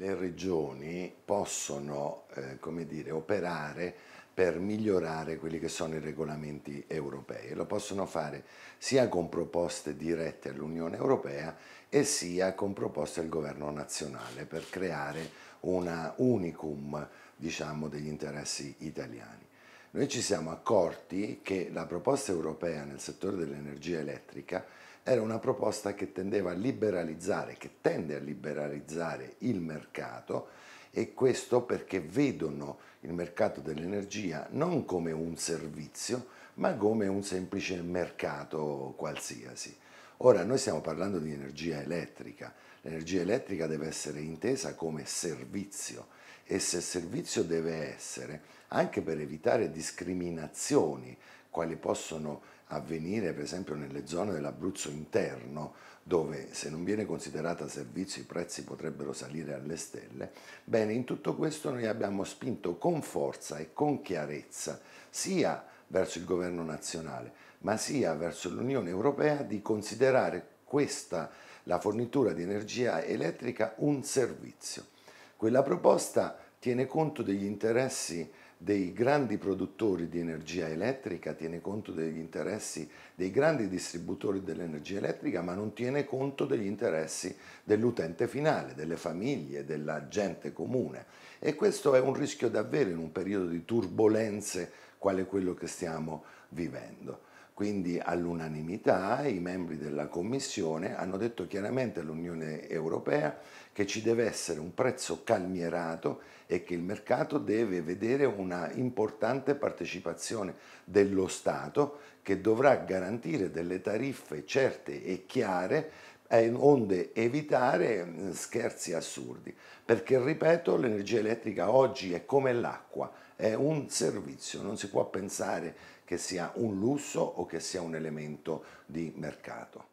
le regioni possono eh, dire, operare per migliorare quelli che sono i regolamenti europei e lo possono fare sia con proposte dirette all'Unione Europea e sia con proposte al governo nazionale per creare una unicum diciamo, degli interessi italiani. Noi ci siamo accorti che la proposta europea nel settore dell'energia elettrica era una proposta che tendeva a liberalizzare, che tende a liberalizzare il mercato e questo perché vedono il mercato dell'energia non come un servizio, ma come un semplice mercato qualsiasi. Ora noi stiamo parlando di energia elettrica, l'energia elettrica deve essere intesa come servizio e se servizio deve essere anche per evitare discriminazioni quali possono avvenire per esempio nelle zone dell'Abruzzo interno dove se non viene considerata servizio i prezzi potrebbero salire alle stelle, bene in tutto questo noi abbiamo spinto con forza e con chiarezza sia verso il governo nazionale, ma sia verso l'Unione Europea di considerare questa, la fornitura di energia elettrica, un servizio. Quella proposta tiene conto degli interessi dei grandi produttori di energia elettrica, tiene conto degli interessi dei grandi distributori dell'energia elettrica, ma non tiene conto degli interessi dell'utente finale, delle famiglie, della gente comune. E questo è un rischio davvero in un periodo di turbulenze quale quello che stiamo vivendo. Quindi all'unanimità i membri della Commissione hanno detto chiaramente all'Unione Europea che ci deve essere un prezzo calmierato e che il mercato deve vedere una importante partecipazione dello Stato che dovrà garantire delle tariffe certe e chiare onde evitare mm, scherzi assurdi, perché ripeto l'energia elettrica oggi è come l'acqua, è un servizio, non si può pensare che sia un lusso o che sia un elemento di mercato.